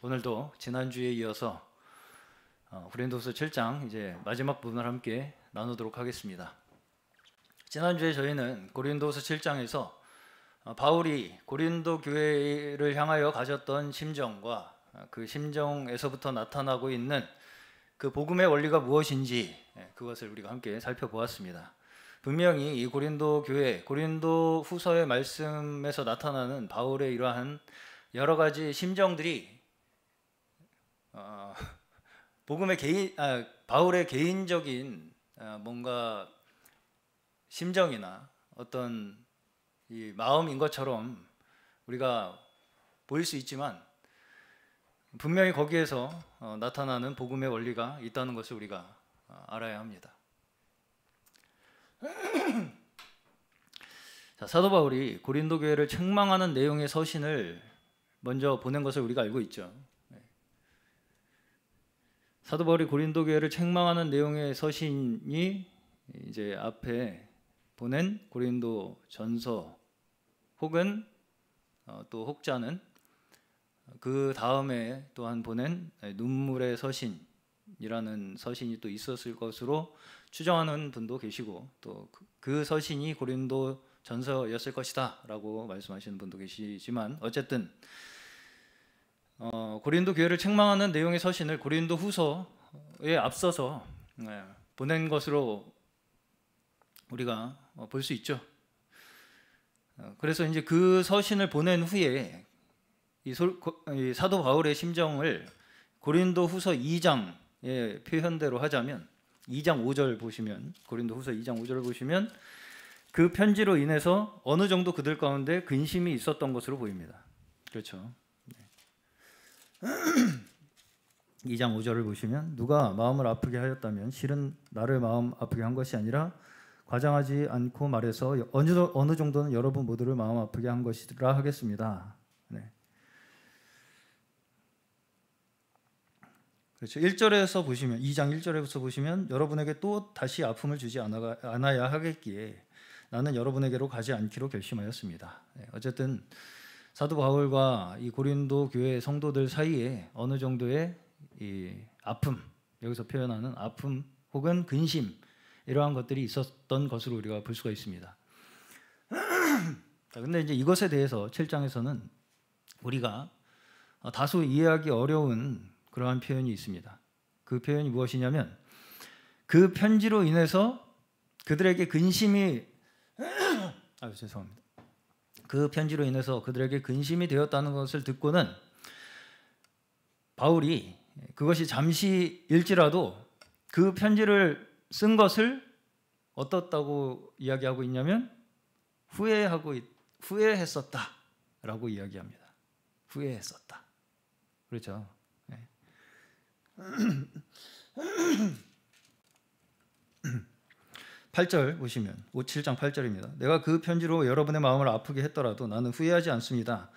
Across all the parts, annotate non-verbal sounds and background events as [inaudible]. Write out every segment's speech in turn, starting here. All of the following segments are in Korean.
오늘도 지난주에 이어서 어, 고린도서 7장 이제 마지막 부분을 함께 나누도록 하겠습니다. 지난주에 저희는 고린도서 7장에서 어, 바울이 고린도 교회를 향하여 가졌던 심정과 어, 그 심정에서부터 나타나고 있는 그 복음의 원리가 무엇인지 예, 그것을 우리가 함께 살펴보았습니다. 분명히 이 고린도 교회, 고린도 후서의 말씀에서 나타나는 바울의 이러한 여러 가지 심정들이 어, 복음의 개인 아, 바울의 개인적인 아, 뭔가 심정이나 어떤 이 마음인 것처럼 우리가 보일 수 있지만 분명히 거기에서 어, 나타나는 복음의 원리가 있다는 것을 우리가 어, 알아야 합니다. [clears throat] 자, 사도 바울이 고린도 교회를 책망하는 내용의 서신을 먼저 보낸 것을 우리가 알고 있죠. 사도 바울이 고린도 교회를 책망하는 내용의 서신이 이제 앞에 보낸 고린도 전서 혹은 어, 또 혹자는 그 다음에 또한 보낸 네, 눈물의 서신이라는 서신이 또 있었을 것으로 추정하는 분도 계시고 또그 그 서신이 고린도 전서였을 것이다라고 말씀하시는 분도 계시지만 어쨌든 어, 고린도 교회를 책망하는 내용의 서신을 고린도 후서에 앞서서 네, 보낸 것으로 우리가 어, 볼수 있죠. 어, 그래서 이제 그 서신을 보낸 후에 이, 소, 이 사도 바울의 심정을 고린도 후서 2장의 표현대로 하자면 2장 5절 보시면 고린도 후서 2장 5절을 보시면 그 편지로 인해서 어느 정도 그들 가운데 근심이 있었던 것으로 보입니다. 그렇죠. 2장 5절을 보시면 누가 마음을 아프게 하였다면 실은 나를 마음 아프게 한 것이 아니라 과장하지 않고 말해서 어느, 어느 정도는 여러분 모두를 마음 아프게 한 것이라 하겠습니다. 네. 그렇죠. 1절에서 보시면 2장 1절에서 보시면 여러분에게 또 다시 아픔을 주지 않아, 않아야 하겠기에 나는 여러분에게로 가지 않기로 결심하였습니다. 네. 어쨌든 사도 바울과 이 고린도 교회 성도들 사이에 어느 정도의 이 아픔 여기서 표현하는 아픔 혹은 근심 이러한 것들이 있었던 것으로 우리가 볼 수가 있습니다. [clears throat] 근데 이제 이것에 대해서 7장에서는 우리가 다소 이해하기 어려운 그러한 표현이 있습니다. 그 표현이 무엇이냐면 그 편지로 인해서 그들에게 근심이 [clears throat] 아 죄송합니다. 그 편지로 인해서 그들에게 근심이 되었다는 것을 듣고는 바울이 그것이 잠시일지라도 그 편지를 쓴 것을 어떻다고 이야기하고 있냐면 후회하고 후회했었다라고 이야기합니다. 후회했었다. 그렇죠. 네. [clears throat] [clears throat] 8절 보시면 5 7장 8절입니다. 내가 그 편지로 여러분의 마음을 아프게 했더라도 나는 후회하지 않습니다.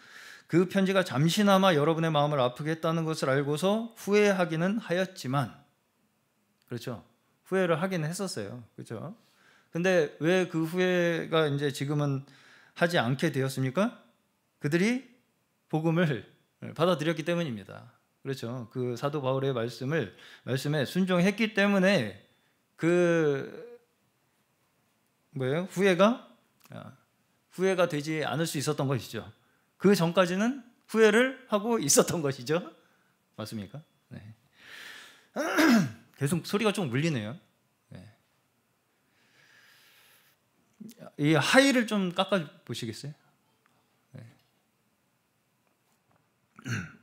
그 편지가 잠시나마 여러분의 마음을 아프게 했다는 것을 알고서 후회하기는 하였지만 그렇죠. 후회를 하긴 했었어요. 그렇죠? 근데 왜 그 후회가 이제 지금은 하지 않게 되었습니까? 그들이 복음을 예, 받아들였기 때문입니다. 그렇죠. 그 사도 바울의 말씀을 말씀에 순종했기 때문에 그 뭐예요? 후회가 아, 후회가 되지 않을 수 있었던 것이죠. 그 전까지는 후회를 하고 있었던 것이죠. 맞습니까? 네. [clears throat] 계속 소리가 좀 울리네요. 네. 이 하이를 좀 깎아 보시겠어요? 네. [clears throat]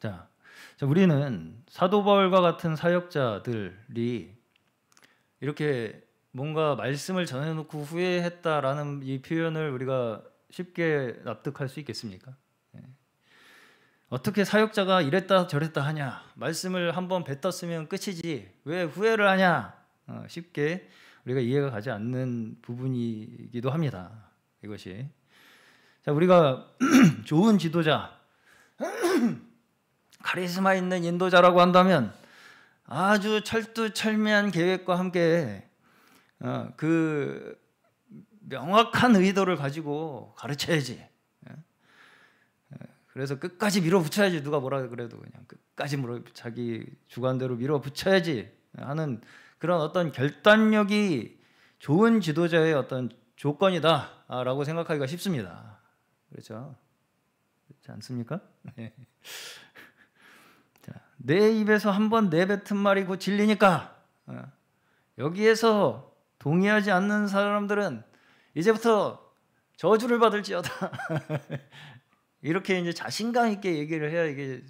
자, 자, 우리는 사도 바울과 같은 사역자들이 이렇게 뭔가 말씀을 전해놓고 후회했다라는 이 표현을 우리가 쉽게 납득할 수 있겠습니까? 예. 어떻게 사역자가 이랬다 저랬다 하냐 말씀을 한번 뱉었으면 끝이지 왜 후회를 하냐 어, 쉽게 우리가 이해가 가지 않는 부분이기도 합니다 이것이 자 우리가 [clears throat] 좋은 지도자 [clears throat] 카리스마 있는 인도자라고 한다면 아주 철두철미한 계획과 함께 어, 그 명확한 의도를 가지고 가르쳐야지. 예? 예. 그래서 끝까지 밀어붙여야지 누가 뭐라 그래도 그냥 끝까지 밀어 자기 주관대로 밀어붙여야지 하는 그런 어떤 결단력이 좋은 지도자의 어떤 조건이다라고 생각하기가 쉽습니다. 그렇죠? 그렇지 않습니까? 네. 내 입에서 한 번 내뱉은 말이 고 진리니까 어. 여기에서 동의하지 않는 사람들은 이제부터 저주를 받을지어다 [laughs] 이렇게 이제 자신감 있게 얘기를 해야 이게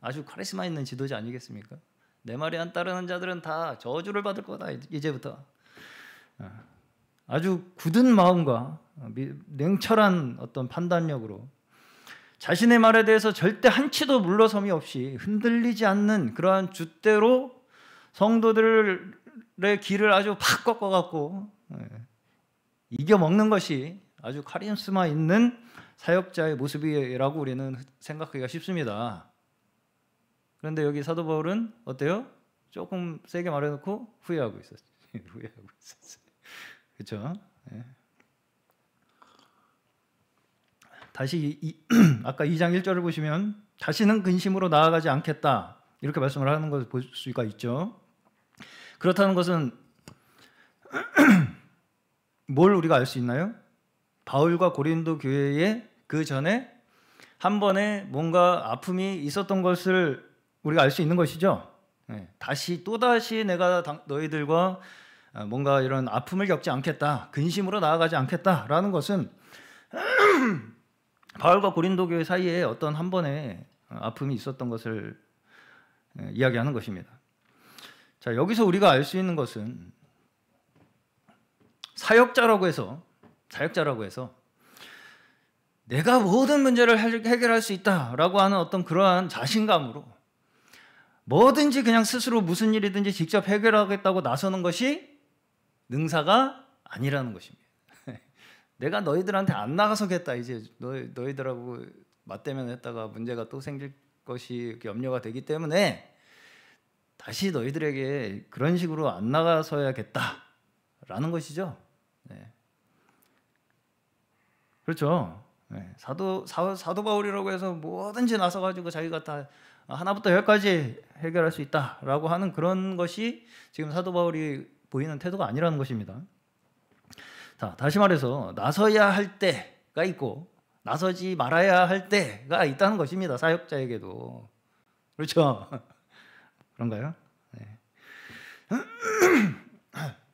아주 카리스마 있는 지도자 아니겠습니까? 내 말에 안 따르는 자들은 다 저주를 받을 거다 이제부터 어. 아주 굳은 마음과 어, 냉철한 어떤 판단력으로 자신의 말에 대해서 절대 한치도 물러섬이 없이 흔들리지 않는 그러한 주대로 성도들의 길을 아주 팍 꺾어갖고 예, 이겨먹는 것이 아주 카리스마 있는 사역자의 모습이라고 우리는 생각하기가 쉽습니다. 그런데 여기 사도 바울은 어때요? 조금 세게 말해놓고 후회하고 있었어요. [laughs] 후회하고 있었어요. 그렇죠? 다시 이, [clears throat] 아까 2장 1절을 보시면 다시는 근심으로 나아가지 않겠다 이렇게 말씀을 하는 것을 볼 수가 있죠. 그렇다는 것은 [clears throat] 뭘 우리가 알 수 있나요? 바울과 고린도 교회의 그 전에 한 번에 뭔가 아픔이 있었던 것을 우리가 알 수 있는 것이죠. 예, 다시 또 다시 내가 너희들과 아, 뭔가 이런 아픔을 겪지 않겠다, 근심으로 나아가지 않겠다라는 것은 [clears throat] 음, 바울과 고린도 교회 사이에 어떤 한 번의 아픔이 있었던 것을 예, 이야기하는 것입니다. 자, 여기서 우리가 알 수 있는 것은 사역자라고 해서 사역자라고 해서 내가 모든 문제를 해결할 수 있다라고 하는 어떤 그러한 자신감으로 뭐든지 그냥 스스로 무슨 일이든지 직접 해결하겠다고 나서는 것이 능사가 아니라는 것입니다. 내가 너희들한테 안 나가서겠다 이제 너, 너희들하고 맞대면 했다가 문제가 또 생길 것이 염려가 되기 때문에 다시 너희들에게 그런 식으로 안 나가서야겠다라는 것이죠. 네. 그렇죠. 네. 사도 사, 사도 바울이라고 해서 뭐든지 나서 가지고 자기가 다 하나부터 열까지 해결할 수 있다라고 하는 그런 것이 지금 사도 바울이 보이는 태도가 아니라는 것입니다. 자, 다시 말해서 나서야 할 때가 있고 나서지 말아야 할 때가 있다는 것입니다. 사역자에게도. 그렇죠? [laughs] 그런가요? 네. [clears throat]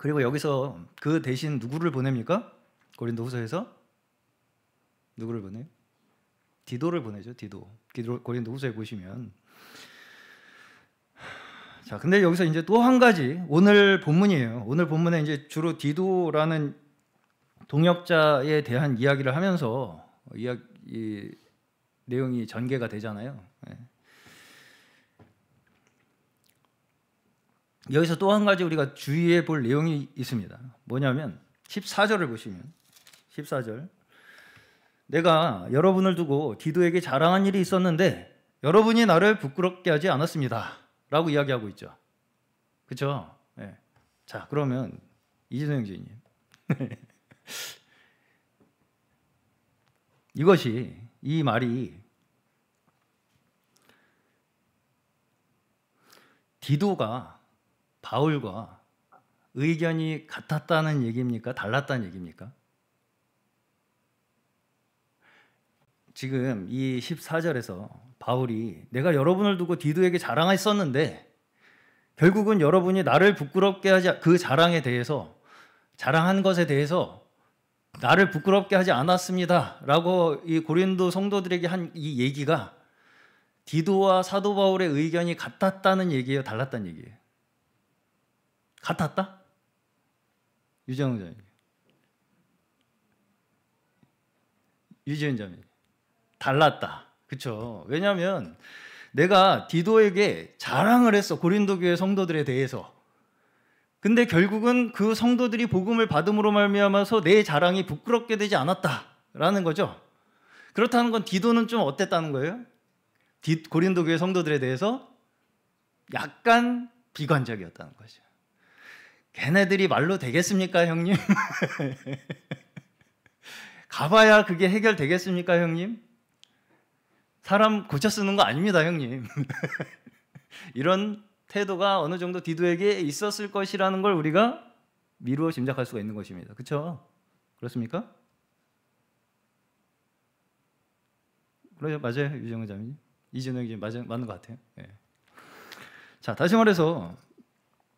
그리고 여기서 그 대신 누구를 보냅니까? 고린도후서에서 누구를 보내요? 디도를 보내죠. 디도. 고린도후서에 보시면 자, 근데 여기서 이제 또 한 가지 오늘 본문이에요. 오늘 본문에 이제 주로 디도라는 동역자에 대한 이야기를 하면서 이야기 이, 내용이 전개가 되잖아요. 예. 여기서 또 한 가지 우리가 주의해 볼 내용이 있습니다. 뭐냐면 14절을 보시면 14절 내가 여러분을 두고 디도에게 자랑한 일이 있었는데 여러분이 나를 부끄럽게 하지 않았습니다. 라고 이야기하고 있죠. 그쵸? 네. 자, 그러면 이재성 주인님. [laughs] 이것이, 이 말이 디도가 바울과 의견이 같았다는 얘기입니까? 달랐다는 얘기입니까? 지금 이 14절에서 바울이 내가 여러분을 두고 디도에게 자랑했었는데 결국은 여러분이 나를 부끄럽게 하지 그 자랑에 대해서 자랑한 것에 대해서 나를 부끄럽게 하지 않았습니다라고 이 고린도 성도들에게 한 이 얘기가 디도와 사도 바울의 의견이 같았다는 얘기예요, 달랐다는 얘기예요. 같았다? 유정훈 님 유지은 자매 달랐다. 그렇죠. 왜냐하면 내가 디도에게 자랑을 했어 고린도 교의 성도들에 대해서. 근데 결국은 그 성도들이 복음을 받음으로 말미암아서 내 자랑이 부끄럽게 되지 않았다라는 거죠. 그렇다는 건 디도는 좀 어땠다는 거예요? 고린도 교의 성도들에 대해서 약간 비관적이었다는 거죠. 걔네들이 말로 되겠습니까, 형님? [laughs] 가봐야 그게 해결되겠습니까, 형님? 사람 고쳐 쓰는 거 아닙니다, 형님. [laughs] 이런 태도가 어느 정도 디도에게 있었을 것이라는 걸 우리가 미루어 짐작할 수가 있는 것입니다. 그렇죠? 그렇습니까? 그래요, 맞아요, 유정의장매님 이준혁 이제 맞은 맞는 것 같아요. 예. 자, 다시 말해서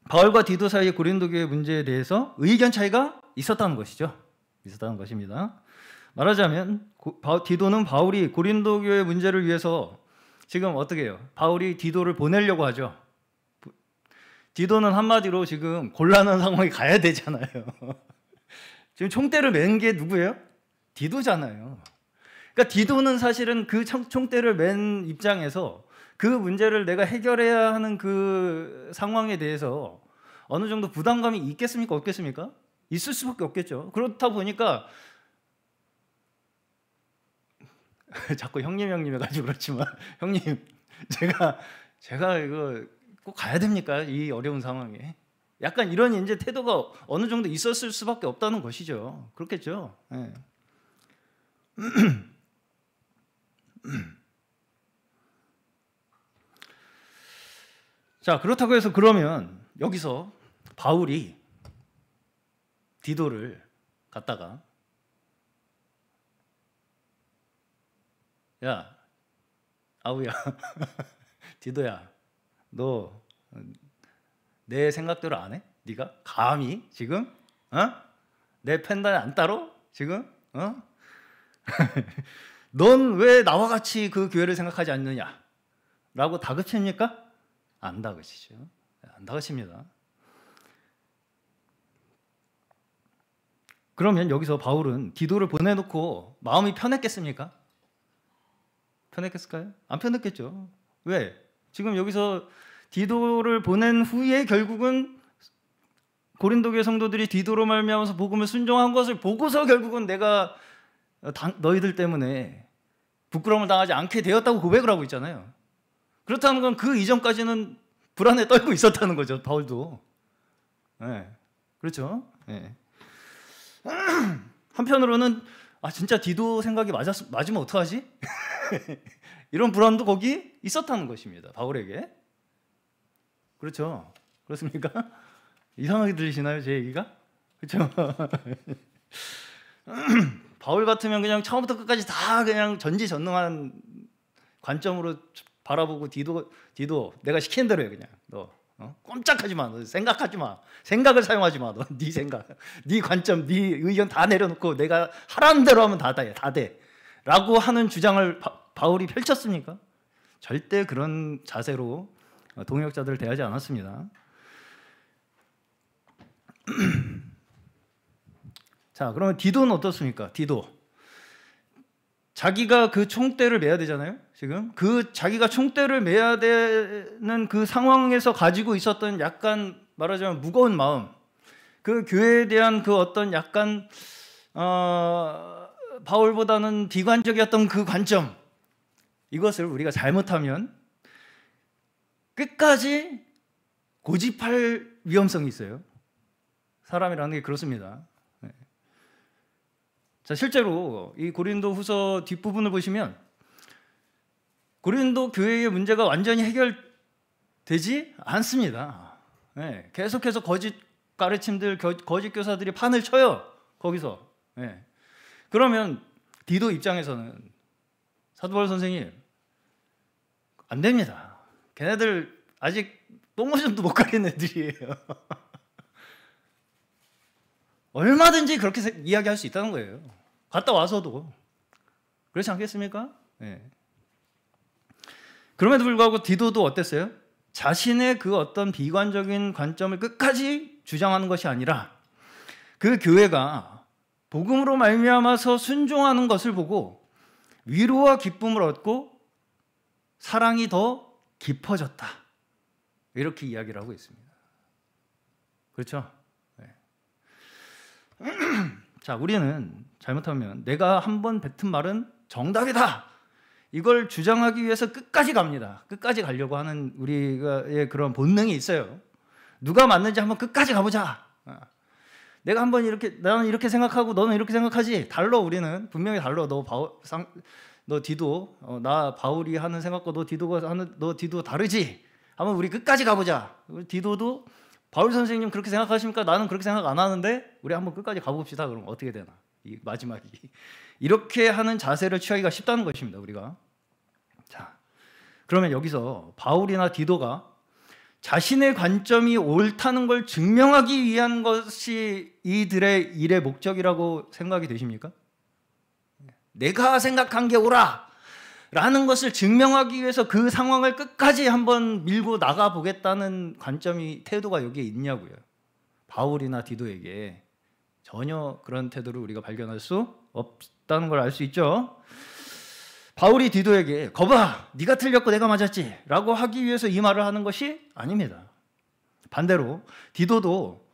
바울과 디도 사이의 고린도 교의 문제에 대해서 의견 차이가 있었다는 것이죠. 있었다는 것입니다. 말하자면 디도는 바울이 고린도 교회 문제를 위해서 지금 어떻게 해요? 바울이 디도를 보내려고 하죠. 디도는 한마디로 지금 곤란한 상황에 가야 되잖아요. [laughs] 지금 총대를 맨 게 누구예요? 디도잖아요. 그러니까 디도는 사실은 그 총대를 맨 입장에서 그 문제를 내가 해결해야 하는 그 상황에 대해서 어느 정도 부담감이 있겠습니까? 없겠습니까? 있을 수밖에 없겠죠. 그렇다 보니까 [laughs] 자꾸 형님 형님 해가지고 그렇지만 [laughs] 형님 제가 제가 이거 꼭 가야 됩니까 이 어려운 상황에 약간 이런 이제 태도가 어느 정도 있었을 수밖에 없다는 것이죠 그렇겠죠 네. [clears throat] 자 그렇다고 해서 그러면 여기서 바울이 디도를 갔다가 야, 아우야, [laughs] 디도야, 너 내 생각대로 안 해? 네가 감히 지금 어? 내 판단 안 따로 지금 어? [laughs] 넌 왜 나와 같이 그 교회를 생각하지 않느냐? 라고 다그칩니까? 안 다그치죠. 네, 안 다그칩니다. 그러면 여기서 바울은 디도를 보내놓고 마음이 편했겠습니까? 편했겠을까요? 안 편했겠죠. 왜? 지금 여기서 디도를 보낸 후에 결국은 고린도 교 성도들이 디도로 말미암아서 복음을 순종한 것을 보고서 결국은 내가 어, 너희들 때문에 부끄러움을 당하지 않게 되었다고 고백을 하고 있잖아요. 그렇다는 건 그 이전까지는 불안에 떨고 있었다는 거죠. 바울도. 네. 그렇죠. 네. [clears throat] 한편으로는 아 진짜 디도 생각이 맞았 맞으면 어떡하지? [laughs] 이런 불안도 거기 있었다는 것입니다. 바울에게. 그렇죠. 그렇습니까? [laughs] 이상하게 들리시나요, 제 얘기가? 그렇죠. [laughs] 바울 같으면 그냥 처음부터 끝까지 다 그냥 전지전능한 관점으로 바라보고 디도 디도 내가 시키는 대로 해 그냥 너 어? 꼼짝하지 마. 생각하지 마. 생각을 사용하지 마. 너네 생각, 네 관점, 네 의견 다 내려놓고 내가 하라는 대로 하면 다 돼. 다 돼. 라고 하는 주장을 바, 울이 펼쳤습니까? 절대 그런 자세로 어, 동역자들을 대하지 않았습니다. [clears throat] 자, 그러면 디도는 어떻습니까? 디도. 자기가 그 총대를 매야 되잖아요. 지금 그 자기가 총대를 메야 되는 그 상황에서 가지고 있었던 약간 말하자면 무거운 마음, 그 교회에 대한 그 어떤 약간 어, 바울보다는 비관적이었던 그 관점 이것을 우리가 잘못하면 끝까지 고집할 위험성이 있어요. 사람이라는 게 그렇습니다. 네. 자 실제로 이 고린도 후서 뒷부분을 보시면 고린도 교회의 문제가 완전히 해결되지 않습니다. 네, 계속해서 거짓 가르침들, 거짓 교사들이 판을 쳐요. 거기서. 네. 그러면 디도 입장에서는 사도바울 선생님 안 됩니다. 걔네들 아직 똥오줌도 못 가린 애들이에요. [laughs] 얼마든지 그렇게 이야기할 수 있다는 거예요. 갔다 와서도 그렇지 않겠습니까? 네. 그럼에도 불구하고 디도도 어땠어요? 자신의 그 어떤 비관적인 관점을 끝까지 주장하는 것이 아니라 그 교회가 복음으로 말미암아서 순종하는 것을 보고 위로와 기쁨을 얻고 사랑이 더 깊어졌다. 이렇게 이야기를 하고 있습니다. 그렇죠? 네. [clears throat] 자, 우리는 잘못하면 내가 한 번 뱉은 말은 정답이다. 이걸 주장하기 위해서 끝까지 갑니다. 끝까지 가려고 하는 우리의 그런 본능이 있어요. 누가 맞는지 한번 끝까지 가보자. 어. 내가 한번 이렇게 나는 이렇게 생각하고 너는 이렇게 생각하지. 달러 우리는 분명히 달러. 너 바울 상, 너 디도 어, 나 바울이 하는 생각과 너 디도가 하는 너 디도 다르지. 한번 우리 끝까지 가보자. 디도도 바울 선생님 그렇게 생각하십니까? 나는 그렇게 생각 안 하는데 우리 한번 끝까지 가봅시다. 그럼 어떻게 되나? 이 마지막이 이렇게 하는 자세를 취하기가 쉽다는 것입니다. 우리가. 자. 그러면 여기서 바울이나 디도가 자신의 관점이 옳다는 걸 증명하기 위한 것이 이들의 일의 목적이라고 생각이 되십니까? 내가 생각한 게 옳아! 라는 것을 증명하기 위해서 그 상황을 끝까지 한번 밀고 나가보겠다는 관점이, 태도가 여기에 있냐고요. 바울이나 디도에게 전혀 그런 태도를 우리가 발견할 수 없, 없다는 걸 알 수 있죠. 바울이 디도에게 거봐 네가 틀렸고 내가 맞았지라고 하기 위해서 이 말을 하는 것이 아닙니다. 반대로 디도도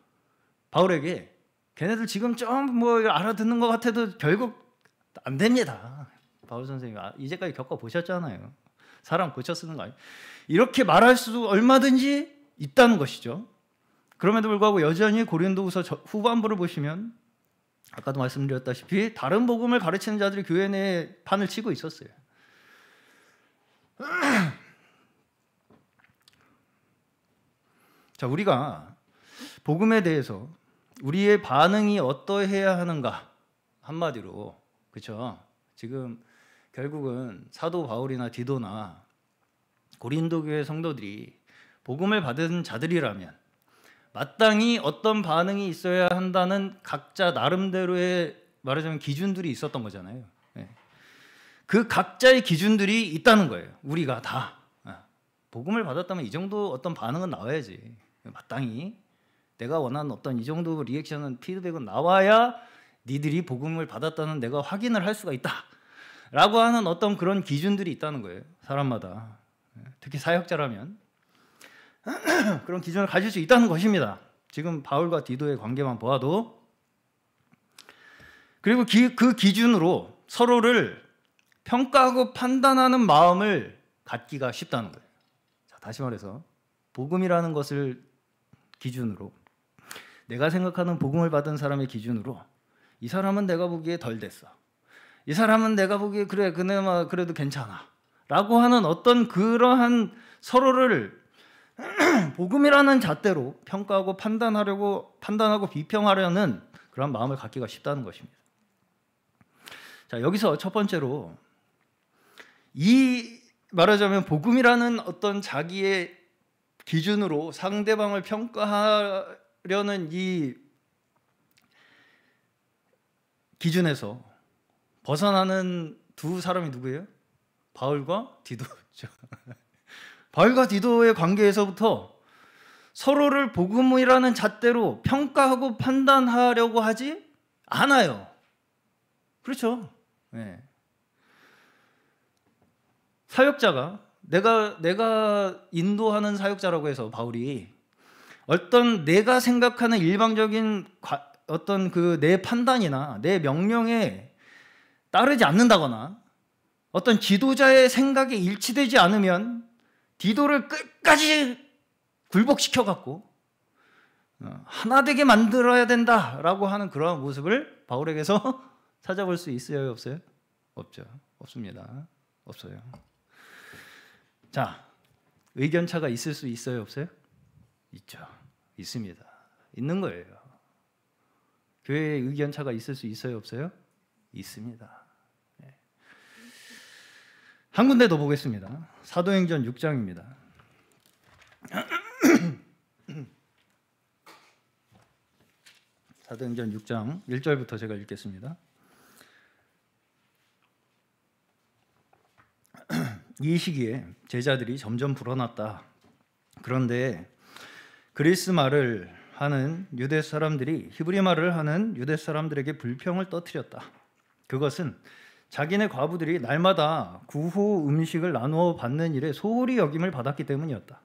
바울에게 걔네들 지금 좀 뭐 알아듣는 것 같아도 결국 안 됩니다. 바울 선생님 아, 이제까지 겪어 보셨잖아요. 사람 고쳐 쓰는 거 아니에요. 이렇게 말할 수도 얼마든지 있다는 것이죠. 그럼에도 불구하고 여전히 고린도후서 후반부를 보시면 아까도 말씀드렸다시피 다른 복음을 가르치는 자들이 교회 내에 판을 치고 있었어요. 자, 우리가 복음에 대해서 우리의 반응이 어떠해야 하는가 한마디로 그렇죠. 지금 결국은 사도 바울이나 디도나 고린도 교회 성도들이 복음을 받은 자들이라면 마땅히 어떤 반응이 있어야 한다는 각자 나름대로의 말하자면 기준들이 있었던 거잖아요. 예. 그 각자의 기준들이 있다는 거예요. 우리가 다 예. 복음을 받았다면 이 정도 어떤 반응은 나와야지. 마땅히 내가 원하는 어떤 이 정도 리액션은 피드백은 나와야 니들이 복음을 받았다는 내가 확인을 할 수가 있다. 라고 하는 어떤 그런 기준들이 있다는 거예요. 사람마다. 예. 특히 사역자라면. [clears throat] 그런 기준을 가질 수 있다는 것입니다. 지금 바울과 디도의 관계만 보아도 그리고 기, 그 기준으로 서로를 평가하고 판단하는 마음을 갖기가 쉽다는 거예요. 자, 다시 말해서 복음이라는 것을 기준으로 내가 생각하는 복음을 받은 사람의 기준으로 이 사람은 내가 보기에 덜 됐어. 이 사람은 내가 보기에 그래 그네마 그래도 괜찮아. 라고 하는 어떤 그러한 서로를 [clears throat] 복음이라는 잣대로 평가하고 판단하려고 판단하고 비평하려는 그런 마음을 갖기가 쉽다는 것입니다. 자, 여기서 첫 번째로 이 말하자면 복음이라는 어떤 자기의 기준으로 상대방을 평가하려는 이 기준에서 벗어나는 두 사람이 누구예요? 바울과 디도죠. [laughs] 바울과 디도의 관계에서부터 서로를 복음이라는 잣대로 평가하고 판단하려고 하지 않아요. 그렇죠. 네. 사역자가 내가 내가 인도하는 사역자라고 해서 바울이 어떤 내가 생각하는 일방적인 과, 어떤 그 내 판단이나 내 명령에 따르지 않는다거나 어떤 지도자의 생각에 일치되지 않으면 디도를 끝까지 굴복시켜 갖고 어, 하나 되게 만들어야 된다라고 하는 그러한 모습을 바울에게서 [laughs] 찾아볼 수 있어요, 없어요? 없죠. 없습니다. 없어요. 자, 의견 차가 있을 수 있어요, 없어요? 있죠. 있습니다. 있는 거예요. 교회의 의견 차가 있을 수 있어요, 없어요? 있습니다. 한 군데 더 보겠습니다. 사도행전 6장입니다. [clears throat] 사도행전 6장 1절부터 제가 읽겠습니다. [clears throat] 이 시기에 제자들이 점점 불어났다. 그런데 그리스 말을 하는 유대 사람들이 히브리 말을 하는 유대 사람들에게 불평을 떠뜨렸다. 그것은 자기네 과부들이 날마다 구후 음식을 나누어 받는 일에 소홀히 여김을 받았기 때문이었다.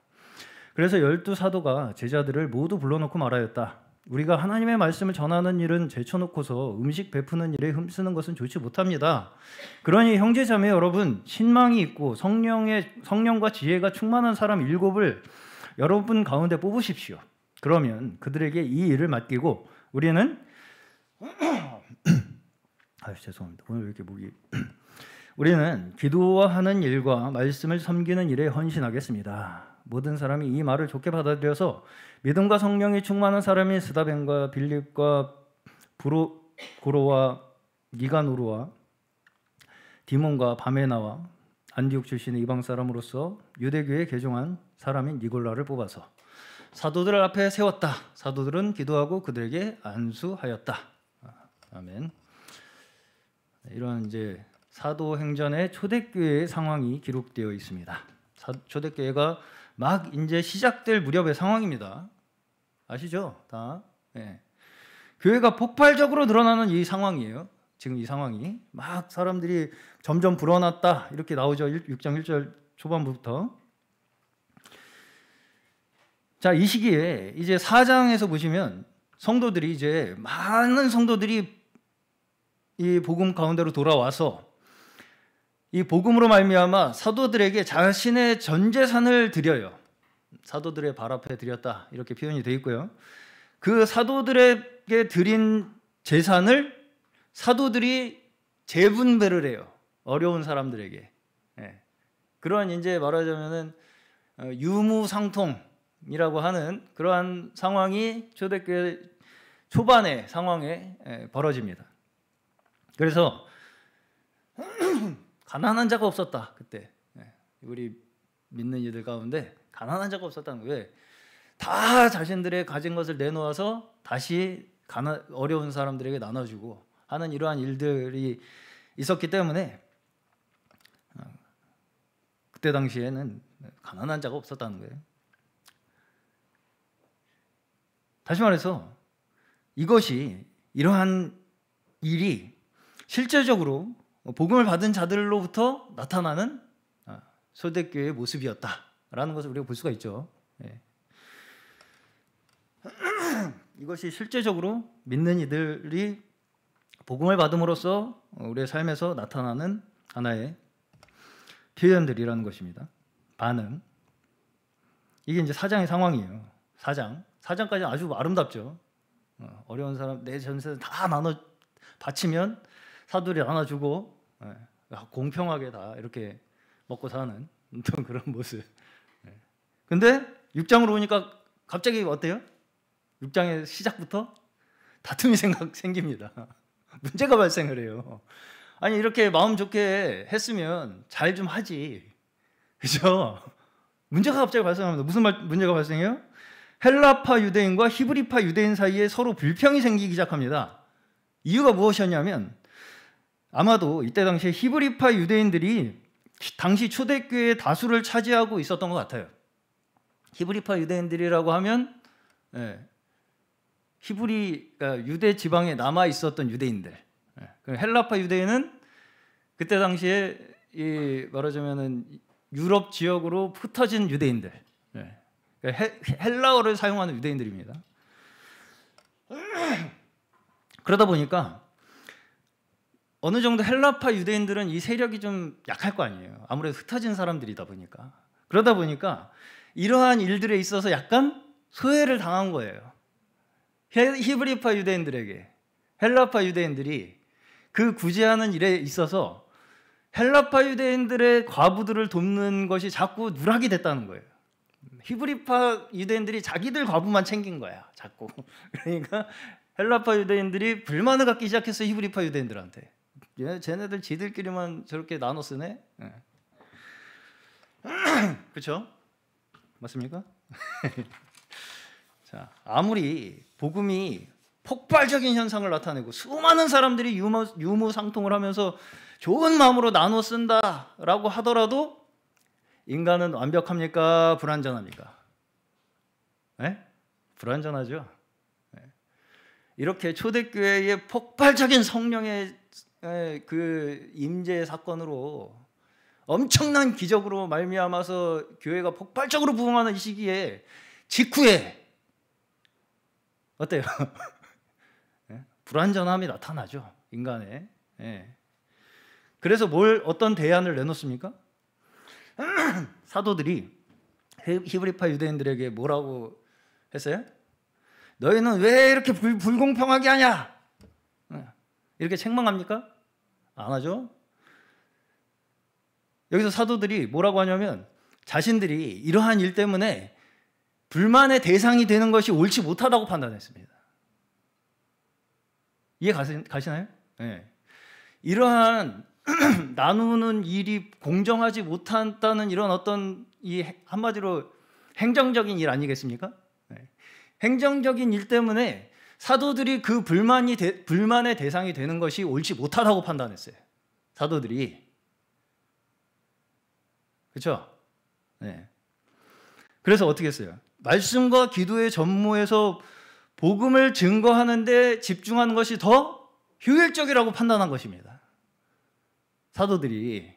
그래서 열두 사도가 제자들을 모두 불러놓고 말하였다. 우리가 하나님의 말씀을 전하는 일은 제쳐놓고서 음식 베푸는 일에 흠쓰는 것은 좋지 못합니다. 그러니 형제자매 여러분, 신망이 있고 성령의 성령과 지혜가 충만한 사람 일곱을 여러분 가운데 뽑으십시오. 그러면 그들에게 이 일을 맡기고 우리는 아 죄송합니다. 오늘 이렇게 목이 [clears throat] 우리는 기도하는 일과 말씀을 섬기는 일에 헌신하겠습니다. 모든 사람이 이 말을 좋게 받아들여서 믿음과 성령이 충만한 사람이 스다벤과 빌립과 부르 고로와 니가노르와 디몬과 바메나와 안디옥 출신의 이방 사람으로서 유대교에 개종한 사람인 니골라를 뽑아서 사도들 앞에 세웠다. 사도들은 기도하고 그들에게 안수하였다. 아멘. 이런 이제 사도행전의 초대교회의 상황이 기록되어 있습니다. 초대교회가 막 이제 시작될 무렵의 상황입니다. 아시죠? 다. 네. 교회가 폭발적으로 늘어나는 이 상황이에요. 지금 이 상황이 막 사람들이 점점 불어났다 이렇게 나오죠. 6장 1절 초반부터. 자, 이 시기에 이제 4장에서 보시면 성도들이 이제 많은 성도들이 이 복음 가운데로 돌아와서 이 복음으로 말미암아 사도들에게 자신의 전 재산을 드려요. 사도들의 발 앞에 드렸다 이렇게 표현이 되어 있고요. 그 사도들에게 드린 재산을 사도들이 재분배를 해요. 어려운 사람들에게. 예. 그러한 이제 말하자면은 어, 유무상통이라고 하는 그러한 상황이 초대교회 초반의 상황에 예, 벌어집니다. 그래서 [clears throat] 가난한 자가 없었다 그때 네. 우리 믿는 이들 가운데 가난한 자가 없었다는 거예요. 다 자신들의 가진 것을 내놓아서 다시 가난 어려운 사람들에게 나눠주고 하는 이러한 일들이 있었기 때문에 어, 그때 당시에는 가난한 자가 없었다는 거예요. 다시 말해서 이것이 이러한 일이 실제적으로 복음을 받은 자들로부터 나타나는 아, 소대교회의 모습이었다라는 것을 우리가 볼 수가 있죠. 예. [clears throat] 이것이 실제적으로 믿는 이들이 복음을 받음으로써 우리의 삶에서 나타나는 하나의 표현들이라는 것입니다. 반응. 이게 이제 사장의 상황이에요. 사장. 사장까지 아주 아름답죠. 어, 어려운 사람 내 전세 다 나눠 바치면 사두리 하나 주고 예, 공평하게 다 이렇게 먹고 사는 [laughs] 그런 모습. 예. 근데 6장으로 보니까 갑자기 어때요? 6장의 시작부터 다툼이 생각 생깁니다. [laughs] 문제가 발생을 해요. 아니 이렇게 마음 좋게 했으면 잘 좀 하지. 그죠? 문제가 갑자기 발생합니다. 무슨 말, 문제가 발생해요? 헬라파 유대인과 히브리파 유대인 사이에 서로 불평이 생기기 시작합니다. 이유가 무엇이었냐면 아마도 이때 당시에 히브리파 유대인들이 당시 초대교회의 다수를 차지하고 있었던 것 같아요. 히브리파 유대인들이라고 하면 예, 히브리 그러니까 유대 지방에 남아 있었던 유대인들. 예, 헬라파 유대인은 그때 당시에 이 말하자면은 유럽 지역으로 흩어진 유대인들. 예, 그러니까 헬라어를 사용하는 유대인들입니다. [clears throat] 그러다 보니까 어느 정도 헬라파 유대인들은 이 세력이 좀 약할 거 아니에요. 아무래도 흩어진 사람들이다 보니까. 그러다 보니까 이러한 일들에 있어서 약간 소외를 당한 거예요. 히브리파 유대인들에게 헬라파 유대인들이 그 구제하는 일에 있어서 헬라파 유대인들의 과부들을 돕는 것이 자꾸 누락이 됐다는 거예요. 히브리파 유대인들이 자기들 과부만 챙긴 거야, 자꾸. [laughs] 그러니까 헬라파 유대인들이 불만을 갖기 시작했어요, 히브리파 유대인들한테. 얘, 쟤네들 지들끼리만 저렇게 나눠 쓰네. 네. [clears throat] 그렇죠? 맞습니까? [laughs] 자, 아무리 복음이 폭발적인 현상을 나타내고 수많은 사람들이 유무, 유무상통을 하면서 좋은 마음으로 나눠 쓴다라고 하더라도 인간은 완벽합니까? 불완전합니까? 네? 불완전하죠. 네. 이렇게 초대교회의 폭발적인 성령의 예, 그 임재 사건으로 엄청난 기적으로 말미암아서 교회가 폭발적으로 부흥하는 시기에 직후에 어때요? [laughs] 예, 불안전함이 나타나죠 인간의. 예. 그래서 뭘 어떤 대안을 내놓습니까? [clears throat] 사도들이 히브리파 유대인들에게 뭐라고 했어요? 너희는 왜 이렇게 불, 공평하게 하냐? 이렇게 책망합니까? 안 하죠? 여기서 사도들이 뭐라고 하냐면 자신들이 이러한 일 때문에 불만의 대상이 되는 것이 옳지 못하다고 판단했습니다. 이해 가시나요? 네. 이러한 [clears throat] 나누는 일이 공정하지 못한다는 이런 어떤 이 한마디로 행정적인 일 아니겠습니까? 네. 행정적인 일 때문에 사도들이 그 불만이 대, 불만의 대상이 되는 것이 옳지 못하다고 판단했어요. 사도들이 그렇죠? 네. 그래서 어떻게 했어요? 말씀과 기도의 전무에서 복음을 증거하는데 집중하는 것이 더 효율적이라고 판단한 것입니다. 사도들이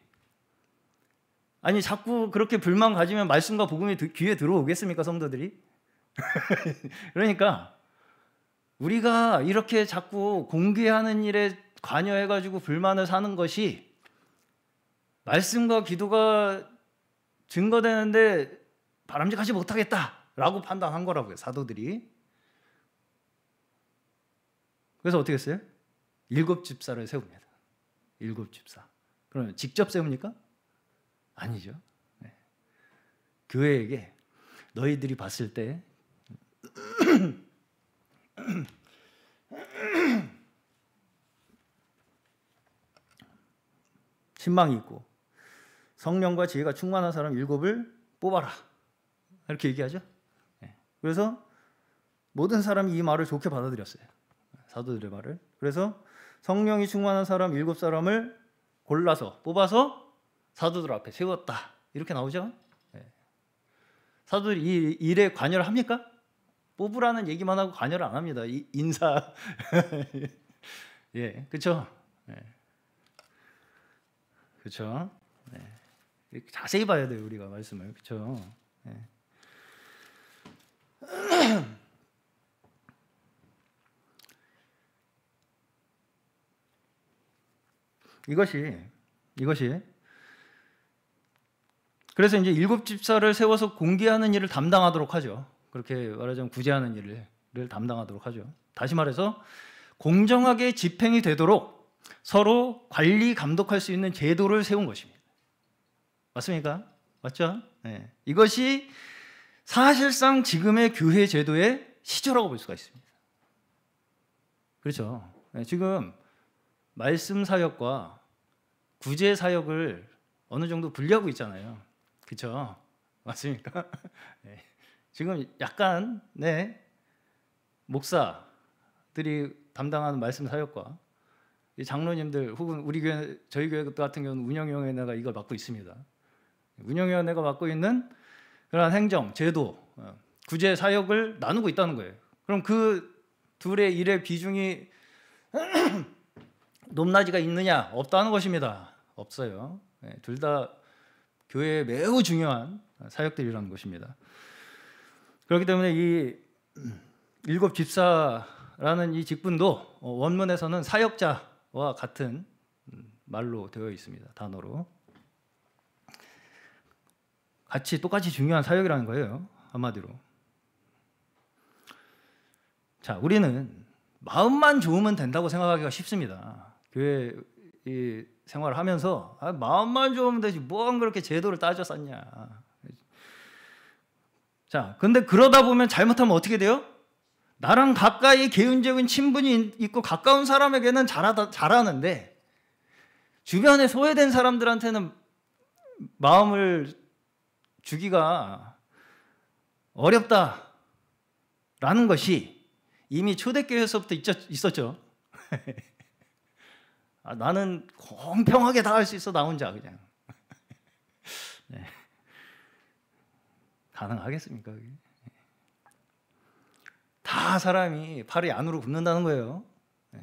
아니 자꾸 그렇게 불만 가지면 말씀과 복음이 귀에 들어오겠습니까 성도들이? [laughs] 그러니까 우리가 이렇게 자꾸 공개하는 일에 관여해가지고 불만을 사는 것이 말씀과 기도가 증거되는데 바람직하지 못하겠다라고 판단한 거라고요, 사도들이. 그래서 어떻게 했어요? 일곱 집사를 세웁니다. 일곱 집사. 그러면 직접 세웁니까? 아니죠. 네. 교회에게 너희들이 봤을 때 [clears throat] 신망이 있고 성령과 지혜가 충만한 사람 일곱을 뽑아라 이렇게 얘기하죠. 네. 그래서 모든 사람이 이 말을 좋게 받아들였어요. 사도들의 말을. 그래서 성령이 충만한 사람 일곱 사람을 골라서 뽑아서 사도들 앞에 세웠다 이렇게 나오죠. 네. 사도들이 이 일에 관여를 합니까? 뽑으라는 얘기만 하고 관여를 안 합니다. 이, 인사 [laughs] 예, 그렇죠. 예. 그렇죠. 자세히 봐야 돼요 우리가 말씀을 그렇죠. [clears throat] 이것이 이것이 그래서 이제 일곱 집사를 세워서 공개하는 일을 담당하도록 하죠. 그렇게 말하자면 구제하는 일을 담당하도록 하죠. 다시 말해서 공정하게 집행이 되도록 서로 관리 감독할 수 있는 제도를 세운 것입니다. 맞습니까? 맞죠? 네. 이것이 사실상 지금의 교회 제도의 시조라고 볼 수가 있습니다. 그렇죠. 네, 지금 말씀 사역과 구제 사역을 어느 정도 분리하고 있잖아요. 그렇죠? 맞습니까? [laughs] 네. 지금 약간 네 목사들이 담당하는 말씀 사역과 장로님들 혹은 우리 교회 저희 교회 같은 경우는 운영위원회가 이걸 맡고 있습니다. 운영위원회가 맡고 있는 그런 행정, 제도, 어, 구제 사역을 나누고 있다는 거예요. 그럼 그 둘의 일의 비중이 [clears throat] 높낮이가 있느냐? 없다는 것입니다. 없어요. 네, 둘다 교회에 매우 중요한 사역들이라는 것입니다. 그렇기 때문에 이 일곱 집사라는 이 직분도 어, 원문에서는 사역자와 같은 음, 말로 되어 있습니다. 단어로. 같이 똑같이 중요한 사역이라는 거예요. 한마디로. 자, 우리는 마음만 좋으면 된다고 생각하기가 쉽습니다. 교회 생활을 하면서 아, 마음만 좋으면 되지 뭐 그렇게 제도를 따져 쌌냐. 자, 근데 그러다 보면 잘못하면 어떻게 돼요? 나랑 가까이 개인적인 친분이 있고 가까운 사람에게는 잘하다, 잘하는데 주변에 소외된 사람들한테는 마음을 주기가 어렵다라는 것이 이미 초대교회에서부터 있었죠. [laughs] 아, 나는 공평하게 다 할 수 있어 나 혼자 그냥. 가능하겠습니까? 다 사람이 팔이 안으로 굽는다는 거예요. 네.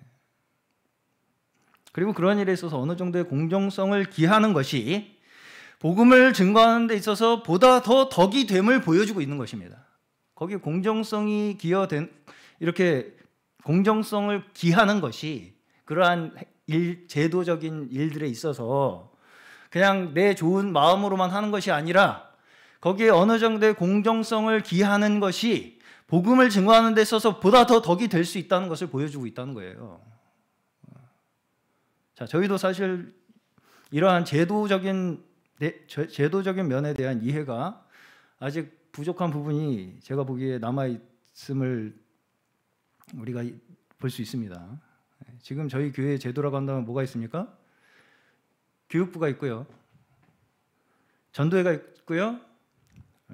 그리고 그런 일에 있어서 어느 정도의 공정성을 기하는 것이 복음을 증거하는 데 있어서 보다 더 덕이 됨을 보여주고 있는 것입니다. 거기에 공정성이 기여된 이렇게 공정성을 기하는 것이 그러한 일, 제도적인 일들에 있어서 그냥 내 좋은 마음으로만 하는 것이 아니라 거기에 어느 정도의 공정성을 기하는 것이 복음을 증거하는 데 있어서 보다 더 덕이 될 수 있다는 것을 보여주고 있다는 거예요. 자, 저희도 사실 이러한 제도적인 제도적인 면에 대한 이해가 아직 부족한 부분이 제가 보기에 남아 있음을 우리가 볼 수 있습니다. 지금 저희 교회 제도라고 한다면 뭐가 있습니까? 교육부가 있고요. 전도회가 있고요.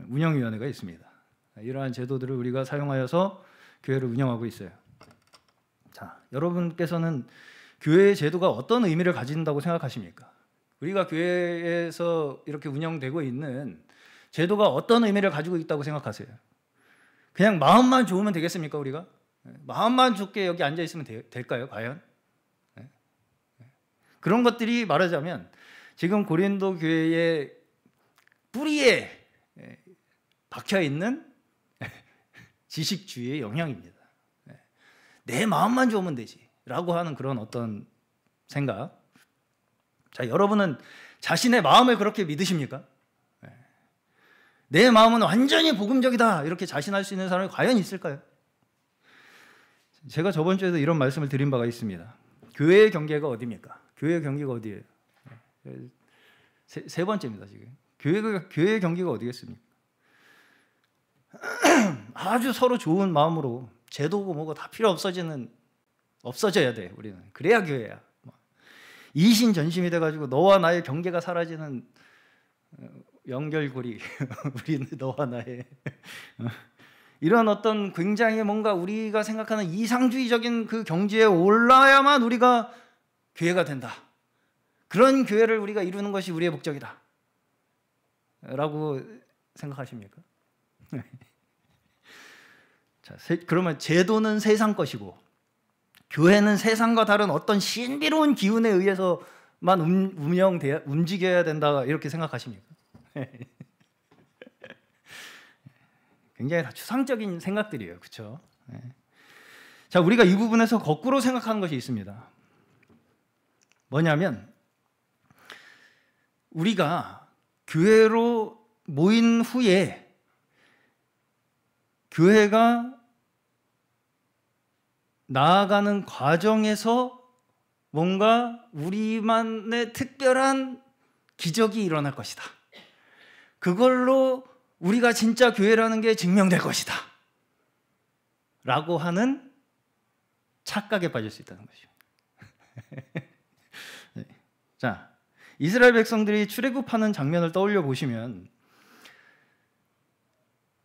운영위원회가 있습니다. 이러한 제도들을 우리가 사용하여서 교회를 운영하고 있어요. 자, 여러분께서는 교회의 제도가 어떤 의미를 가진다고 생각하십니까? 우리가 교회에서 이렇게 운영되고 있는 제도가 어떤 의미를 가지고 있다고 생각하세요? 그냥 마음만 좋으면 되겠습니까, 우리가? 마음만 좋게 여기 앉아 있으면 될까요, 과연? 네? 네. 그런 것들이 말하자면 지금 고린도 교회의 뿌리에 박혀 있는 [laughs] 지식주의의 영향입니다. 네. 내 마음만 좋으면 되지라고 하는 그런 어떤 생각. 자, 여러분은 자신의 마음을 그렇게 믿으십니까? 네. 내 마음은 완전히 복음적이다 이렇게 자신할 수 있는 사람이 과연 있을까요? 제가 저번 주에도 이런 말씀을 드린 바가 있습니다. 교회의 경계가 어디입니까? 교회의 경계가 어디예요? 네. 세, 세 번째입니다 지금. 교회 교회의 경계가 어디겠습니까? [clears throat] 아주 서로 좋은 마음으로 제도고 뭐고 다 필요 없어지는 없어져야 돼 우리는 그래야 교회야 뭐. 이신전심이 돼가지고 너와 나의 경계가 사라지는 어, 연결고리 [laughs] 우리는 너와 나의 어. 이런 어떤 굉장히 뭔가 우리가 생각하는 이상주의적인 그 경지에 올라야만 우리가 교회가 된다 그런 교회를 우리가 이루는 것이 우리의 목적이다 라고 생각하십니까? [laughs] 자, 그러면 제도는 세상 것이고 교회는 세상과 다른 어떤 신비로운 기운에 의해서만 운영돼 움직여야 된다 이렇게 생각하십니까? [laughs] 굉장히 다 추상적인 생각들이에요, 그렇죠? 자, 우리가 이 부분에서 거꾸로 생각하는 것이 있습니다. 뭐냐면 우리가 교회로 모인 후에 교회가 나아가는 과정에서 뭔가 우리만의 특별한 기적이 일어날 것이다. 그걸로 우리가 진짜 교회라는 게 증명될 것이다. 라고 하는 착각에 빠질 수 있다는 것이죠. [laughs] 네. 자, 이스라엘 백성들이 출애굽하는 장면을 떠올려 보시면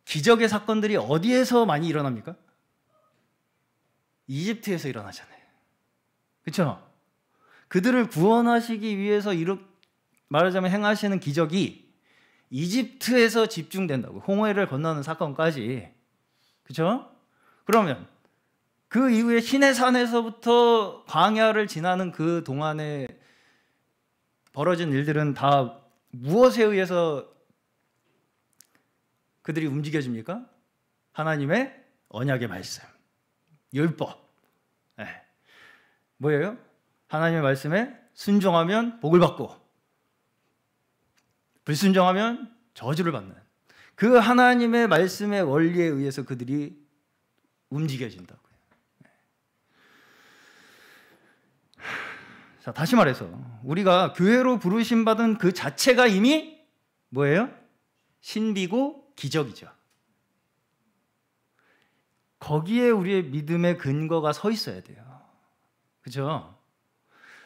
기적의 사건들이 어디에서 많이 일어납니까? 이집트에서 일어나잖아요. 그렇죠? 그들을 구원하시기 위해서 이렇 말하자면 행하시는 기적이 이집트에서 집중된다고. 홍해를 건너는 사건까지. 그렇죠? 그러면 그 이후에 신의 산에서부터 광야를 지나는 그 동안에 벌어진 일들은 다 무엇에 의해서 그들이 움직여집니까? 하나님의 언약의 말씀, 율법. 네. 뭐예요? 하나님의 말씀에 순종하면 복을 받고 불순종하면 저주를 받는 그 하나님의 말씀의 원리에 의해서 그들이 움직여진다고요. 예. 자, 다시 말해서 우리가 교회로 부르심 받은 그 자체가 이미 뭐예요? 신비고 기적이죠. 거기에 우리의 믿음의 근거가 서 있어야 돼요. 그죠?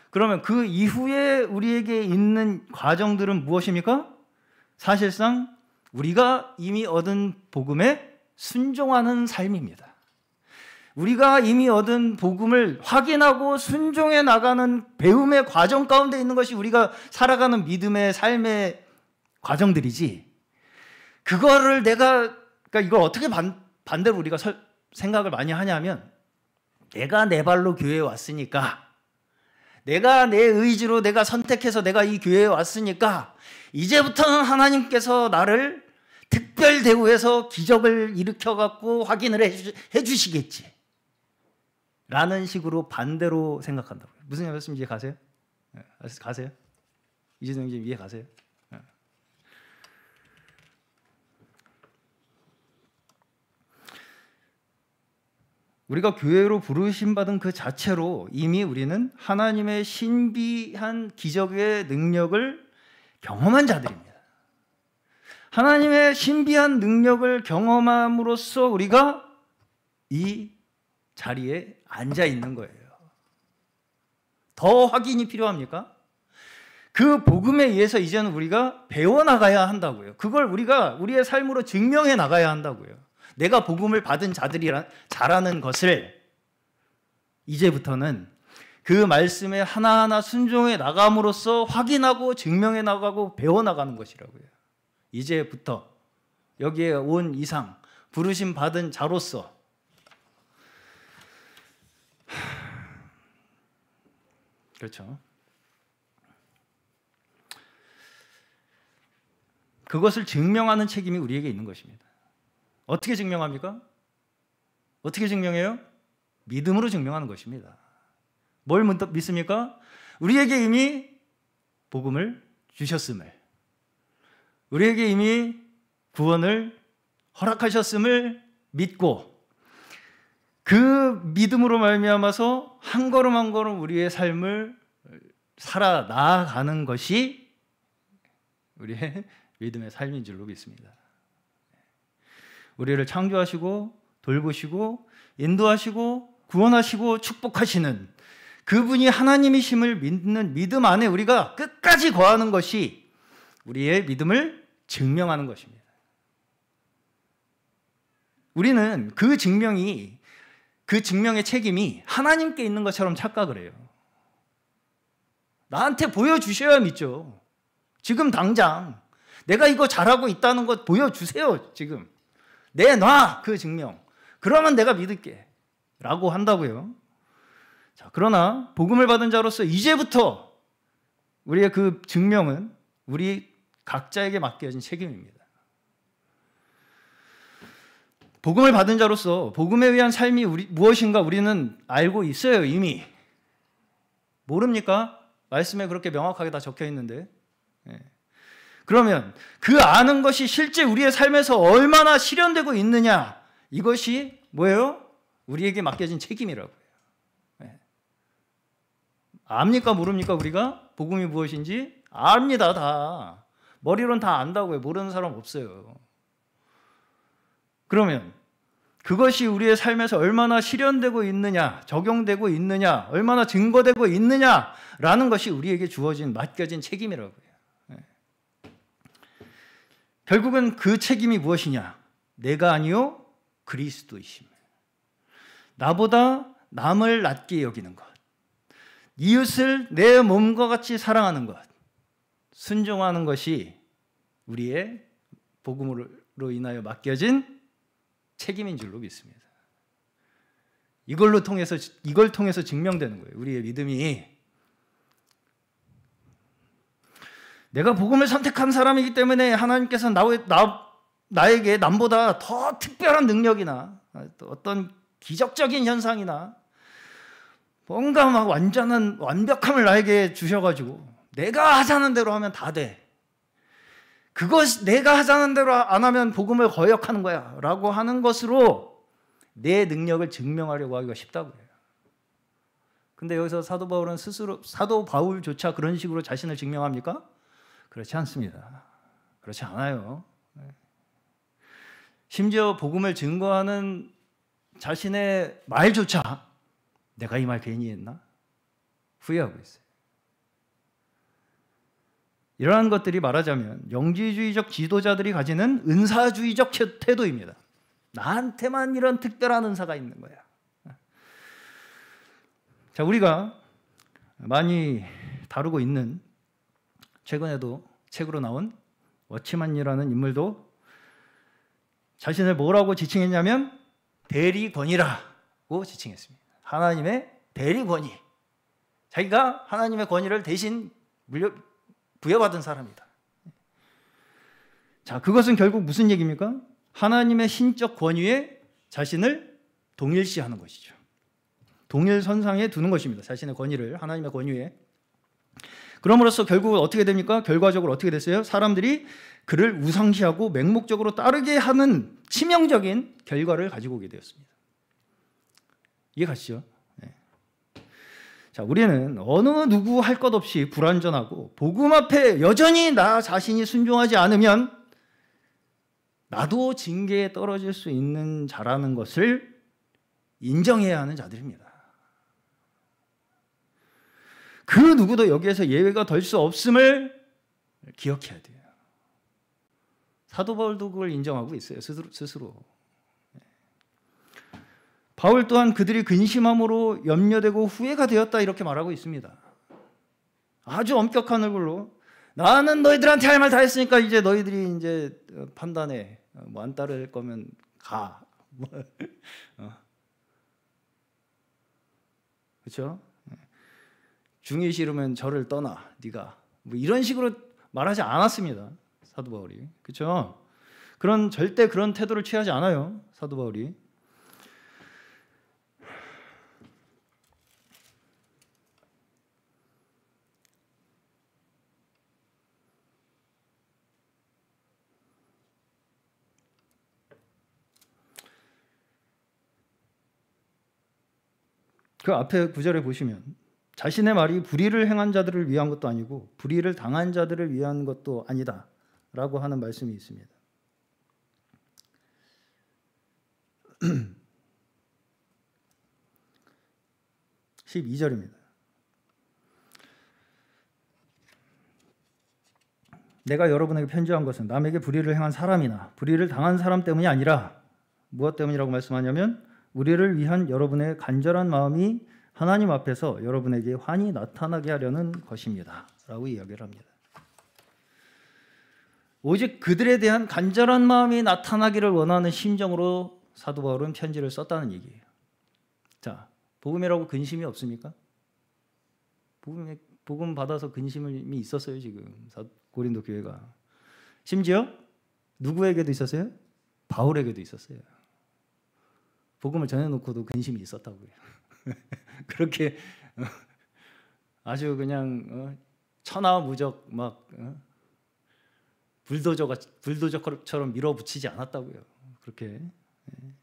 그러면 그 이후에 우리에게 있는 과정들은 무엇입니까? 사실상 우리가 이미 얻은 복음에 순종하는 삶입니다. 우리가 이미 얻은 복음을 확인하고 순종해 나가는 배움의 과정 가운데 있는 것이 우리가 살아가는 믿음의 삶의 과정들이지 그거를 내가 그러니까 이걸 어떻게 반, 반대로 우리가 설, 생각을 많이 하냐면 내가 내 발로 교회에 왔으니까 내가 내 의지로 내가 선택해서 내가 이 교회에 왔으니까 이제부터는 하나님께서 나를 특별 대우해서 기적을 일으켜 갖고 확인을 해 주시겠지. 라는 식으로 반대로 생각한다고요. 무슨 말씀인지 가세요? 가세요? 이재정 님 이해 가세요? 네, 우리가 교회로 부르심 받은 그 자체로 이미 우리는 하나님의 신비한 기적의 능력을 경험한 자들입니다. 하나님의 신비한 능력을 경험함으로써 우리가 이 자리에 앉아 있는 거예요. 더 확인이 필요합니까? 그 복음에 의해서 이제는 우리가 배워나가야 한다고요. 그걸 우리가 우리의 삶으로 증명해 나가야 한다고요. 내가 복음을 받은 자들이라 자라는 것을 이제부터는 그 말씀에 하나하나 순종해 나감으로써 확인하고 증명해 나가고 배워 나가는 것이라고요. 이제부터 여기에 온 이상 부르심 받은 자로서 [sighs] 그렇죠. 그것을 증명하는 책임이 우리에게 있는 것입니다. 어떻게 증명합니까? 어떻게 증명해요? 믿음으로 증명하는 것입니다. 뭘 믿습니까? 우리에게 이미 복음을 주셨음을, 우리에게 이미 구원을 허락하셨음을 믿고 그 믿음으로 말미암아서 한 걸음 한 걸음 우리의 삶을 살아 나아가는 것이 우리의 [laughs] 믿음의 삶인 줄로 믿습니다. 우리를 창조하시고 돌보시고 인도하시고 구원하시고 축복하시는 그분이 하나님이심을 믿는 믿음 안에 우리가 끝까지 거하는 것이 우리의 믿음을 증명하는 것입니다. 우리는 그 증명이 그 증명의 책임이 하나님께 있는 것처럼 착각을 해요. 나한테 보여주셔야 믿죠. 지금 당장 내가 이거 잘하고 있다는 것 보여주세요. 지금 내놔 그 증명. 그러면 내가 믿을게. 라고 한다고요. 자, 그러나 복음을 받은 자로서 이제부터 우리의 그 증명은 우리 각자에게 맡겨진 책임입니다. 복음을 받은 자로서 복음에 의한 삶이 우리, 무엇인가 우리는 알고 있어요, 이미. 모릅니까? 말씀에 그렇게 명확하게 다 적혀 있는데. 예. 그러면 그 아는 것이 실제 우리의 삶에서 얼마나 실현되고 있느냐 이것이 뭐예요? 우리에게 맡겨진 책임이라고요. 네. 예. 압니까 모릅니까 우리가 복음이 무엇인지 압니다 다 머리론 다 안다고요 모르는 사람 없어요. 그러면 그것이 우리의 삶에서 얼마나 실현되고 있느냐, 적용되고 있느냐, 얼마나 증거되고 있느냐라는 것이 우리에게 주어진 맡겨진 책임이라고요. 결국은 그 책임이 무엇이냐? 내가 아니요 그리스도이심. 나보다 남을 낮게 여기는 것. 이웃을 내 몸과 같이 사랑하는 것. 순종하는 것이 우리의 복음으로 인하여 맡겨진 책임인 줄로 믿습니다. 이걸로 통해서 이걸 통해서 증명되는 거예요. 우리의 믿음이 내가 복음을 선택한 사람이기 때문에 하나님께서 나, 나, 나에게 남보다 더 특별한 능력이나 어떤 기적적인 현상이나 뭔가 막 완전한 완벽함을 나에게 주셔가지고 내가 하자는 대로 하면 다 돼. 그것 내가 하자는 대로 안 하면 복음을 거역하는 거야라고 하는 것으로 내 능력을 증명하려고 하기가 쉽다고 해요. 근데 여기서 사도 바울은 스스로 사도 바울조차 그런 식으로 자신을 증명합니까? 그렇지 않습니다. 그렇지 않아요. 네. 심지어 복음을 증거하는 자신의 말조차 내가 이 말 괜히 했나? 후회하고 있어요. 이러한 것들이 말하자면 영지주의적 지도자들이 가지는 은사주의적 태도입니다. 나한테만 이런 특별한 은사가 있는 거야. 자, 우리가 많이 다루고 있는 최근에도 책으로 나온 워치만이라는 인물도 자신을 뭐라고 지칭했냐면 대리권이라고 지칭했습니다. 하나님의 대리권위. 자기가 하나님의 권위를 대신 물려 부여받은 사람이다. 자, 그것은 결국 무슨 얘기입니까? 하나님의 신적 권위에 자신을 동일시하는 것이죠. 동일 선상에 두는 것입니다. 자신의 권위를 하나님의 권위에. 그럼으로써 결국 어떻게 됩니까? 결과적으로 어떻게 됐어요? 사람들이 그를 우상시하고 맹목적으로 따르게 하는 치명적인 결과를 가지고 오게 되었습니다. 이해 가시죠? 네. 자, 우리는 어느 누구 할 것 없이 불완전하고 복음 앞에 여전히 나 자신이 순종하지 않으면 나도 징계에 떨어질 수 있는 자라는 것을 인정해야 하는 자들입니다. 그 누구도 여기에서 예외가 될 수 없음을 기억해야 돼요. 사도 바울도 그걸 인정하고 있어요. 스스로. 스스로. 네. 바울 또한 그들이 근심함으로 염려되고 후회가 되었다 이렇게 말하고 있습니다. 아주 엄격한 얼굴로 나는 너희들한테 할 말 다 했으니까 이제 너희들이 이제 판단해. 뭐안 따를 거면 가. [laughs] 그렇죠? 중이 싫으면 저를 떠나 네가 뭐 이런 식으로 말하지 않았습니다. 사도 바울이. 그렇죠? 그런 절대 그런 태도를 취하지 않아요. 사도 바울이. 그 앞에 구절에 보시면 자신의 말이 불의를 행한 자들을 위한 것도 아니고 불의를 당한 자들을 위한 것도 아니다라고 하는 말씀이 있습니다. (12절입니다) [clears throat] 내가 여러분에게 편지한 것은 남에게 불의를 행한 사람이나 불의를 당한 사람 때문이 아니라 무엇 때문이라고 말씀하냐면 우리를 위한 여러분의 간절한 마음이 하나님 앞에서 여러분에게 환히 나타나게 하려는 것입니다. 라고 이야기를 합니다. 오직 그들에 대한 간절한 마음이 나타나기를 원하는 심정으로 사도 바울은 편지를 썼다는 얘기예요. 자, 복음이라고 근심이 없습니까? 복음에 복음 받아서 근심이 있었어요 지금 고린도 교회가 심지어 누구에게도 있었어요? 바울에게도 있었어요. 복음을 전해놓고도 근심이 있었다고요. [laughs] [laughs] 그렇게 어, 아주 그냥 어, 천하무적 막 어, 불도저가 불도저처럼 밀어붙이지 않았다고요. 그렇게 예.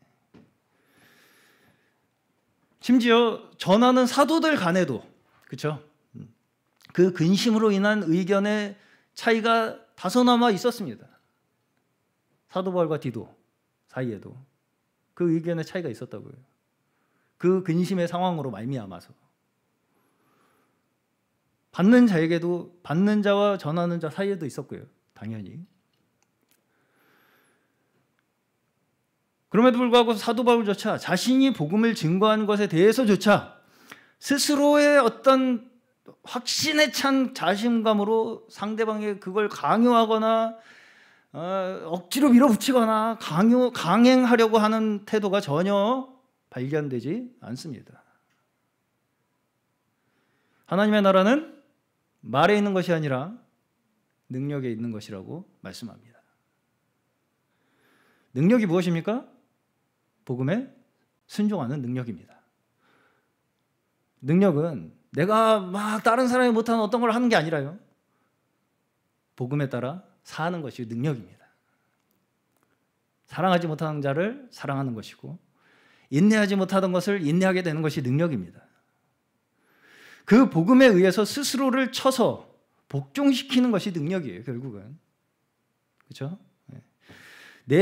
심지어 전하는 사도들 간에도 그렇죠. 그 근심으로 인한 의견의 차이가 다소나마 있었습니다. 사도바울과 디도 사이에도 그 의견의 차이가 있었다고요. 그 근심의 상황으로 말미암아서 받는 자에게도 받는 자와 전하는 자 사이에도 있었고요. 당연히. 그럼에도 불구하고 사도 바울조차 자신이 복음을 증거한 것에 대해서조차 스스로의 어떤 확신에 찬 자신감으로 상대방에게 그걸 강요하거나 어, 억지로 밀어붙이거나 강요 강행하려고 하는 태도가 전혀 발견되지 않습니다. 하나님의 나라는 말에 있는 것이 아니라 능력에 있는 것이라고 말씀합니다. 능력이 무엇입니까? 복음에 순종하는 능력입니다. 능력은 내가 막 다른 사람이 못하는 어떤 걸 하는 게 아니라요. 복음에 따라 사는 것이 능력입니다. 사랑하지 못하는 자를 사랑하는 것이고 인내하지 못하던 것을 인내하게 되는 것이 능력입니다. 그 복음에 의해서 스스로를 쳐서 복종시키는 것이 능력이에요, 결국은. 그렇내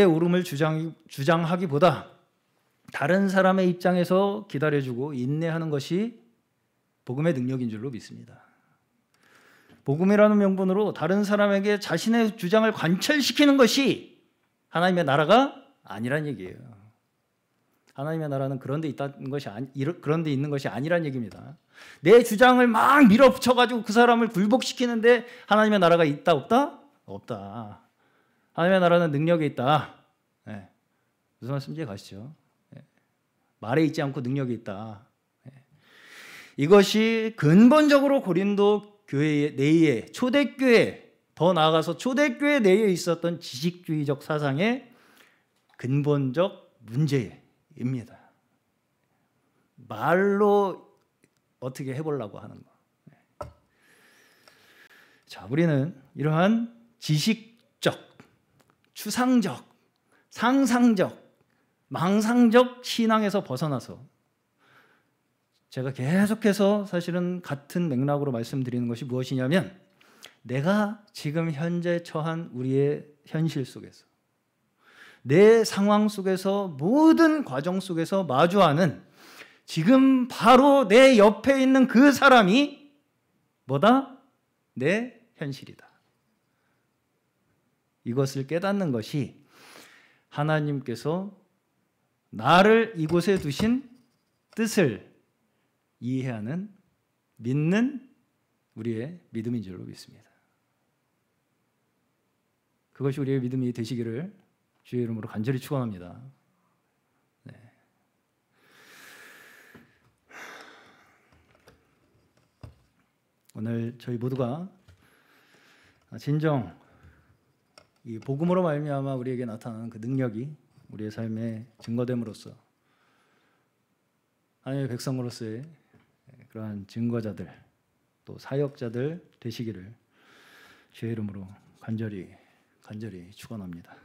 예. 오름을 주장, 주장하기보다 다른 사람의 입장에서 기다려주고 인내하는 것이 복음의 능력인 줄로 믿습니다. 복음이라는 명분으로 다른 사람에게 자신의 주장을 관철시키는 것이 하나님의 나라가 아니란 얘기예요. 하나님의 나라는 그런 데 있다는 것이 아니 그런 데 있는 것이 아니란 얘기입니다. 내 주장을 막 밀어붙여 가지고 그 사람을 굴복시키는데 하나님의 나라가 있다 없다? 없다. 하나님의 나라는 능력에 있다. 네. 무슨 말씀인지 가시죠. 네. 예. 말에 있지 않고 능력에 있다. 네. 이것이 근본적으로 고린도 교회 내에 초대교회 더 나아가서 초대교회 내에 있었던 지식주의적 사상의 근본적 문제예 입니다. 말로 어떻게 해보려고 하는 거. 네. 자, 우리는 이러한 지식적, 추상적, 상상적, 망상적 신앙에서 벗어나서 제가 계속해서 사실은 같은 맥락으로 말씀드리는 것이 무엇이냐면 내가 지금 현재 처한 우리의 현실 속에서 내 상황 속에서 모든 과정 속에서 마주하는 지금 바로 내 옆에 있는 그 사람이 뭐다? 내 현실이다. 이것을 깨닫는 것이 하나님께서 나를 이곳에 두신 뜻을 이해하는 믿는 우리의 믿음인 줄로 믿습니다. 그것이 우리의 믿음이 되시기를 주의 이름으로 간절히 축원합니다. 네. 오늘 저희 모두가 진정 이 복음으로 말미암아 우리에게 나타나는 그 능력이 우리의 삶에 증거됨으로써 하나님의 백성으로서의 그러한 증거자들 또 사역자들 되시기를 주의 이름으로 간절히 간절히 축원합니다.